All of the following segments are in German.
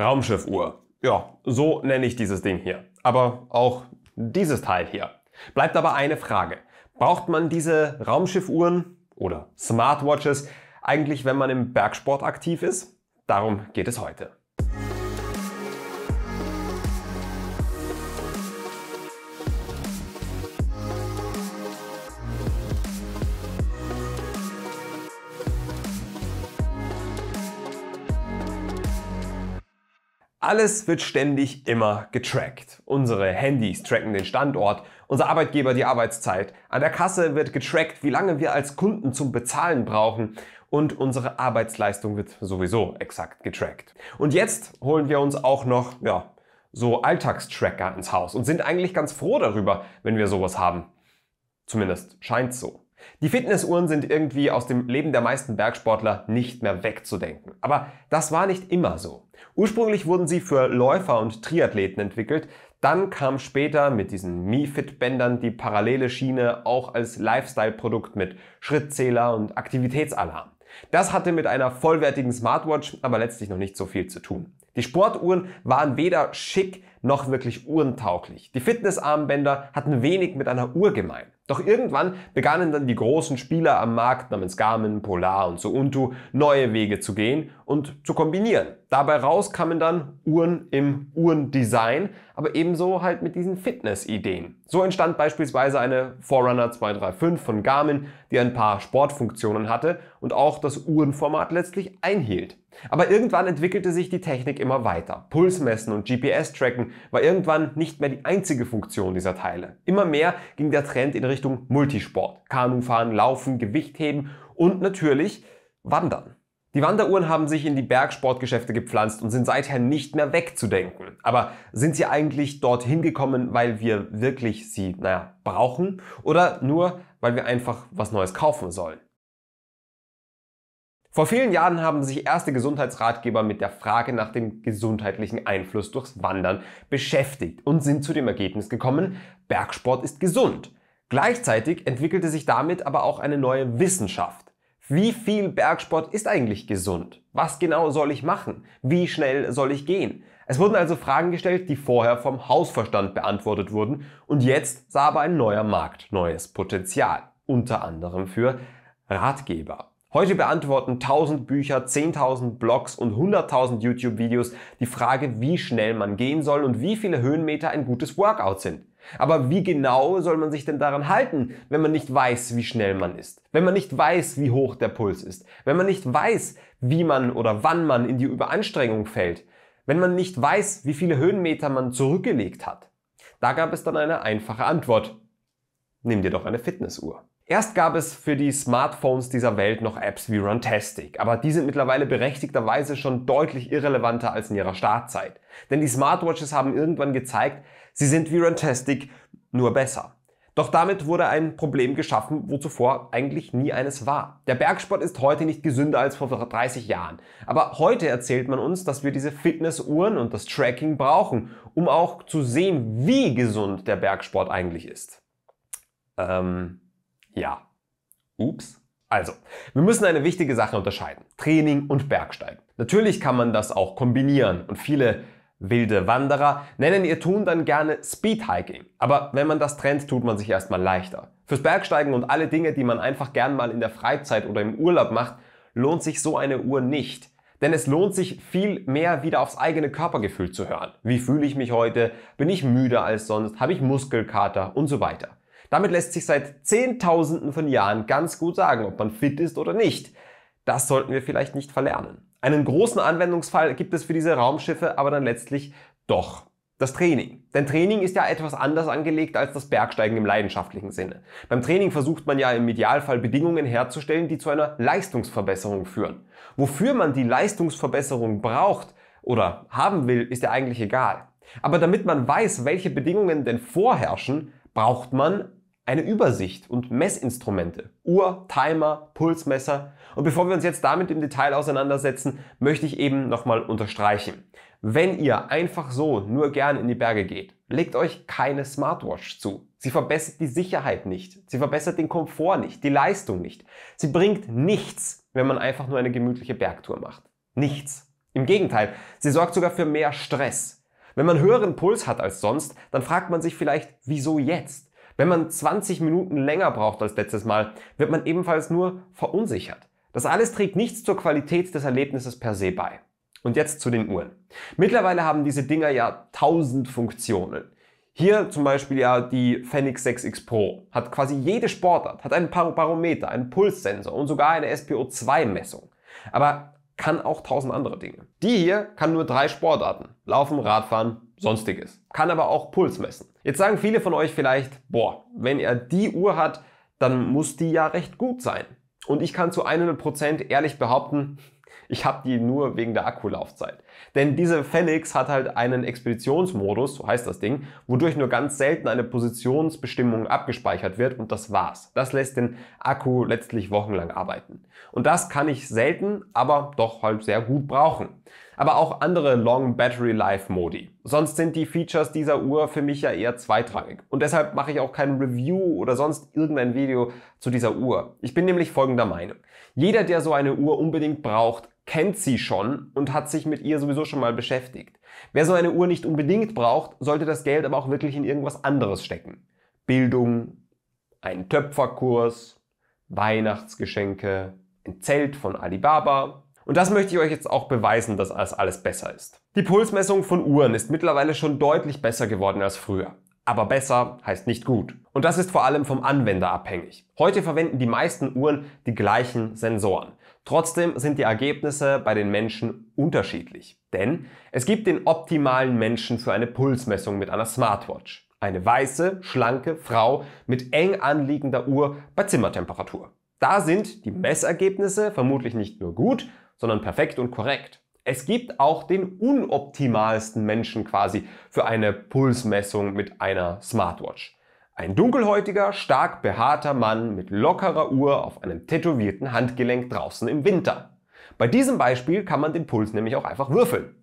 Raumschiffuhr. Ja, so nenne ich dieses Ding hier. Aber auch dieses Teil hier. Bleibt aber eine Frage. Braucht man diese Raumschiffuhren oder Smartwatches eigentlich, wenn man im Bergsport aktiv ist? Darum geht es heute. alles wird ständig immer getrackt. Unsere Handys tracken den Standort, unser Arbeitgeber die Arbeitszeit, an der Kasse wird getrackt, wie lange wir als Kunden zum Bezahlen brauchen und unsere Arbeitsleistung wird sowieso exakt getrackt. Und jetzt holen wir uns auch noch, ja, so Alltagstracker ins Haus und sind eigentlich ganz froh darüber, wenn wir sowas haben. Zumindest scheint's so. Die Fitnessuhren sind irgendwie aus dem Leben der meisten Bergsportler nicht mehr wegzudenken. Aber das war nicht immer so. Ursprünglich wurden sie für Läufer und Triathleten entwickelt, dann kam später mit diesen MiFit-Bändern die parallele Schiene auch als Lifestyle-Produkt mit Schrittzähler und Aktivitätsalarm. Das hatte mit einer vollwertigen Smartwatch aber letztlich noch nicht so viel zu tun. Die Sportuhren waren weder schick noch wirklich uhrentauglich. Die Fitnessarmbänder hatten wenig mit einer Uhr gemein. Doch irgendwann begannen dann die großen Spieler am Markt namens Garmin, Polar und Suunto neue Wege zu gehen und zu kombinieren. Dabei raus kamen dann Uhren im Uhrendesign, aber ebenso halt mit diesen Fitness-Ideen. So entstand beispielsweise eine Forerunner 235 von Garmin, die ein paar Sportfunktionen hatte und auch das Uhrenformat letztlich einhielt. Aber irgendwann entwickelte sich die Technik immer weiter. Pulsmessen und GPS-Tracken war irgendwann nicht mehr die einzige Funktion dieser Teile. Immer mehr ging der Trend in Richtung Multisport. Kanufahren, Laufen, Gewichtheben und natürlich Wandern. Die Wanderuhren haben sich in die Bergsportgeschäfte gepflanzt und sind seither nicht mehr wegzudenken. Aber sind sie eigentlich dorthin gekommen, weil wir wirklich sie, naja, brauchen? Oder nur, weil wir einfach was Neues kaufen sollen? Vor vielen Jahren haben sich erste Gesundheitsratgeber mit der Frage nach dem gesundheitlichen Einfluss durchs Wandern beschäftigt und sind zu dem Ergebnis gekommen, Bergsport ist gesund. Gleichzeitig entwickelte sich damit aber auch eine neue Wissenschaft. Wie viel Bergsport ist eigentlich gesund? Was genau soll ich machen? Wie schnell soll ich gehen? Es wurden also Fragen gestellt, die vorher vom Hausverstand beantwortet wurden und jetzt sah aber ein neuer Markt neues Potenzial, unter anderem für Ratgeber. Heute beantworten 1000 Bücher, 10.000 Blogs und 100.000 YouTube-Videos die Frage, wie schnell man gehen soll und wie viele Höhenmeter ein gutes Workout sind. Aber wie genau soll man sich denn daran halten, wenn man nicht weiß, wie schnell man ist? Wenn man nicht weiß, wie hoch der Puls ist? Wenn man nicht weiß, wie man oder wann man in die Überanstrengung fällt? Wenn man nicht weiß, wie viele Höhenmeter man zurückgelegt hat? Da gab es dann eine einfache Antwort. Nimm dir doch eine Fitnessuhr. Erst gab es für die Smartphones dieser Welt noch Apps wie Runtastic, aber die sind mittlerweile berechtigterweise schon deutlich irrelevanter als in ihrer Startzeit. Denn die Smartwatches haben irgendwann gezeigt, sie sind wie Runtastic, nur besser. Doch damit wurde ein Problem geschaffen, wo zuvor eigentlich nie eines war. Der Bergsport ist heute nicht gesünder als vor 30 Jahren. Aber heute erzählt man uns, dass wir diese Fitnessuhren und das Tracking brauchen, um auch zu sehen, wie gesund der Bergsport eigentlich ist. Ähm ja. Ups. Also, wir müssen eine wichtige Sache unterscheiden. Training und Bergsteigen. Natürlich kann man das auch kombinieren und viele wilde Wanderer nennen ihr Tun dann gerne Speedhiking. Aber wenn man das trennt, tut man sich erstmal leichter. Fürs Bergsteigen und alle Dinge, die man einfach gern mal in der Freizeit oder im Urlaub macht, lohnt sich so eine Uhr nicht. Denn es lohnt sich viel mehr wieder aufs eigene Körpergefühl zu hören. Wie fühle ich mich heute? Bin ich müder als sonst? Habe ich Muskelkater? Und so weiter. Damit lässt sich seit Zehntausenden von Jahren ganz gut sagen, ob man fit ist oder nicht. Das sollten wir vielleicht nicht verlernen. Einen großen Anwendungsfall gibt es für diese Raumschiffe aber dann letztlich doch das Training. Denn Training ist ja etwas anders angelegt als das Bergsteigen im leidenschaftlichen Sinne. Beim Training versucht man ja im Idealfall Bedingungen herzustellen, die zu einer Leistungsverbesserung führen. Wofür man die Leistungsverbesserung braucht oder haben will, ist ja eigentlich egal. Aber damit man weiß, welche Bedingungen denn vorherrschen, braucht man eine Übersicht und Messinstrumente, Uhr, Timer, Pulsmesser. Und bevor wir uns jetzt damit im Detail auseinandersetzen, möchte ich eben nochmal unterstreichen. Wenn ihr einfach so nur gern in die Berge geht, legt euch keine Smartwatch zu. Sie verbessert die Sicherheit nicht, sie verbessert den Komfort nicht, die Leistung nicht. Sie bringt nichts, wenn man einfach nur eine gemütliche Bergtour macht. Nichts. Im Gegenteil, sie sorgt sogar für mehr Stress. Wenn man höheren Puls hat als sonst, dann fragt man sich vielleicht, wieso jetzt? Wenn man 20 Minuten länger braucht als letztes Mal, wird man ebenfalls nur verunsichert. Das alles trägt nichts zur Qualität des Erlebnisses per se bei. Und jetzt zu den Uhren. Mittlerweile haben diese Dinger ja tausend Funktionen. Hier zum Beispiel ja die Fenix 6X Pro. Hat quasi jede Sportart, hat einen Barometer, einen Pulssensor und sogar eine SPO2-Messung. Aber kann auch tausend andere Dinge. Die hier kann nur drei Sportarten. Laufen, Radfahren, sonstiges. Kann aber auch Puls messen. Jetzt sagen viele von euch vielleicht, boah, wenn er die Uhr hat, dann muss die ja recht gut sein. Und ich kann zu 100% ehrlich behaupten, ich habe die nur wegen der Akkulaufzeit. Denn diese Felix hat halt einen Expeditionsmodus, so heißt das Ding, wodurch nur ganz selten eine Positionsbestimmung abgespeichert wird und das war's. Das lässt den Akku letztlich wochenlang arbeiten. Und das kann ich selten, aber doch halt sehr gut brauchen. Aber auch andere Long Battery Life Modi. Sonst sind die Features dieser Uhr für mich ja eher zweitrangig. Und deshalb mache ich auch kein Review oder sonst irgendein Video zu dieser Uhr. Ich bin nämlich folgender Meinung. Jeder, der so eine Uhr unbedingt braucht, kennt sie schon und hat sich mit ihr sowieso schon mal beschäftigt. Wer so eine Uhr nicht unbedingt braucht, sollte das Geld aber auch wirklich in irgendwas anderes stecken. Bildung, einen Töpferkurs, Weihnachtsgeschenke, ein Zelt von Alibaba und das möchte ich euch jetzt auch beweisen, dass das alles besser ist. Die Pulsmessung von Uhren ist mittlerweile schon deutlich besser geworden als früher. Aber besser heißt nicht gut. Und das ist vor allem vom Anwender abhängig. Heute verwenden die meisten Uhren die gleichen Sensoren. Trotzdem sind die Ergebnisse bei den Menschen unterschiedlich. Denn es gibt den optimalen Menschen für eine Pulsmessung mit einer Smartwatch. Eine weiße, schlanke Frau mit eng anliegender Uhr bei Zimmertemperatur. Da sind die Messergebnisse vermutlich nicht nur gut, sondern perfekt und korrekt. Es gibt auch den unoptimalsten Menschen quasi für eine Pulsmessung mit einer Smartwatch. Ein dunkelhäutiger, stark behaarter Mann mit lockerer Uhr auf einem tätowierten Handgelenk draußen im Winter. Bei diesem Beispiel kann man den Puls nämlich auch einfach würfeln.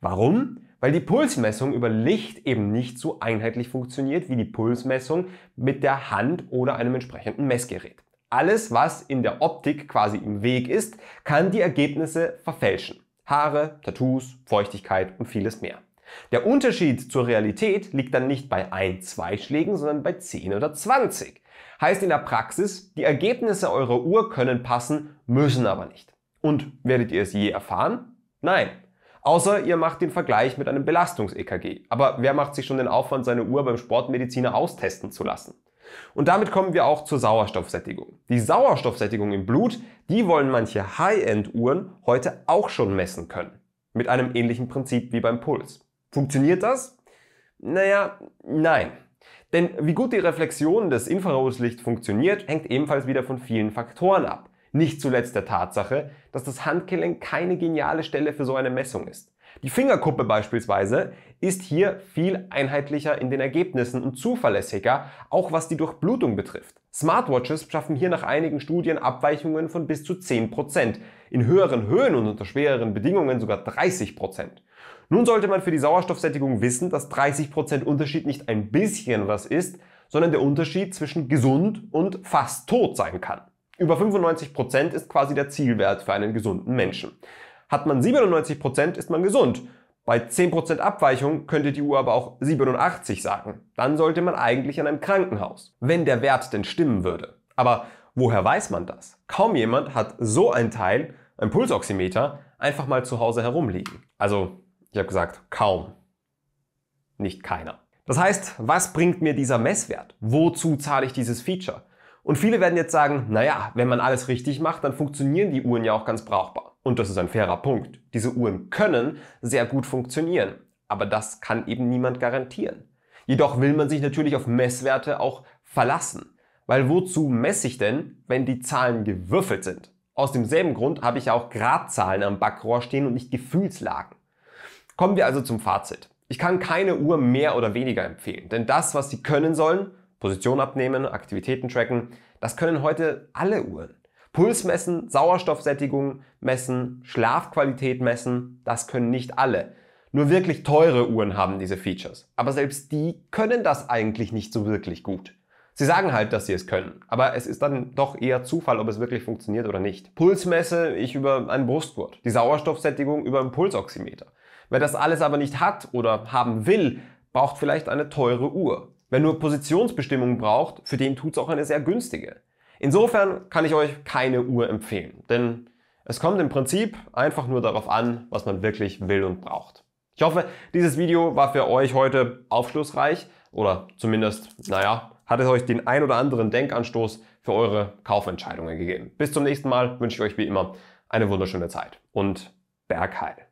Warum? Weil die Pulsmessung über Licht eben nicht so einheitlich funktioniert wie die Pulsmessung mit der Hand oder einem entsprechenden Messgerät. Alles, was in der Optik quasi im Weg ist, kann die Ergebnisse verfälschen. Haare, Tattoos, Feuchtigkeit und vieles mehr. Der Unterschied zur Realität liegt dann nicht bei ein, zwei Schlägen, sondern bei 10 oder 20. Heißt in der Praxis, die Ergebnisse eurer Uhr können passen, müssen aber nicht. Und werdet ihr es je erfahren? Nein. Außer ihr macht den Vergleich mit einem Belastungs-EKG. Aber wer macht sich schon den Aufwand, seine Uhr beim Sportmediziner austesten zu lassen? Und damit kommen wir auch zur Sauerstoffsättigung. Die Sauerstoffsättigung im Blut, die wollen manche High-End-Uhren heute auch schon messen können. Mit einem ähnlichen Prinzip wie beim Puls. Funktioniert das? Naja, nein. Denn wie gut die Reflexion des Infrarotlichts funktioniert, hängt ebenfalls wieder von vielen Faktoren ab. Nicht zuletzt der Tatsache, dass das Handgelenk keine geniale Stelle für so eine Messung ist. Die Fingerkuppe beispielsweise ist hier viel einheitlicher in den Ergebnissen und zuverlässiger, auch was die Durchblutung betrifft. Smartwatches schaffen hier nach einigen Studien Abweichungen von bis zu 10%, in höheren Höhen und unter schwereren Bedingungen sogar 30%. Nun sollte man für die Sauerstoffsättigung wissen, dass 30% Unterschied nicht ein bisschen was ist, sondern der Unterschied zwischen gesund und fast tot sein kann. Über 95% ist quasi der Zielwert für einen gesunden Menschen. Hat man 97%, ist man gesund. Bei 10% Abweichung könnte die Uhr aber auch 87 sagen. Dann sollte man eigentlich an einem Krankenhaus, wenn der Wert denn stimmen würde. Aber woher weiß man das? Kaum jemand hat so ein Teil, ein Pulsoximeter, einfach mal zu Hause herumliegen. Also, ich habe gesagt, kaum. Nicht keiner. Das heißt, was bringt mir dieser Messwert? Wozu zahle ich dieses Feature? Und viele werden jetzt sagen, naja, wenn man alles richtig macht, dann funktionieren die Uhren ja auch ganz brauchbar. Und das ist ein fairer Punkt. Diese Uhren können sehr gut funktionieren, aber das kann eben niemand garantieren. Jedoch will man sich natürlich auf Messwerte auch verlassen. Weil wozu messe ich denn, wenn die Zahlen gewürfelt sind? Aus demselben Grund habe ich ja auch Gradzahlen am Backrohr stehen und nicht Gefühlslagen. Kommen wir also zum Fazit. Ich kann keine Uhr mehr oder weniger empfehlen, denn das, was sie können sollen, Position abnehmen, Aktivitäten tracken. Das können heute alle Uhren. Puls messen, Sauerstoffsättigung messen, Schlafqualität messen, das können nicht alle. Nur wirklich teure Uhren haben diese Features. Aber selbst die können das eigentlich nicht so wirklich gut. Sie sagen halt, dass sie es können, aber es ist dann doch eher Zufall, ob es wirklich funktioniert oder nicht. Puls messe ich über einen Brustgurt, die Sauerstoffsättigung über einen Pulsoximeter. Wer das alles aber nicht hat oder haben will, braucht vielleicht eine teure Uhr. Wer nur Positionsbestimmungen braucht, für den tut es auch eine sehr günstige. Insofern kann ich euch keine Uhr empfehlen, denn es kommt im Prinzip einfach nur darauf an, was man wirklich will und braucht. Ich hoffe, dieses Video war für euch heute aufschlussreich oder zumindest, naja, hat es euch den ein oder anderen Denkanstoß für eure Kaufentscheidungen gegeben. Bis zum nächsten Mal wünsche ich euch wie immer eine wunderschöne Zeit und Bergheil.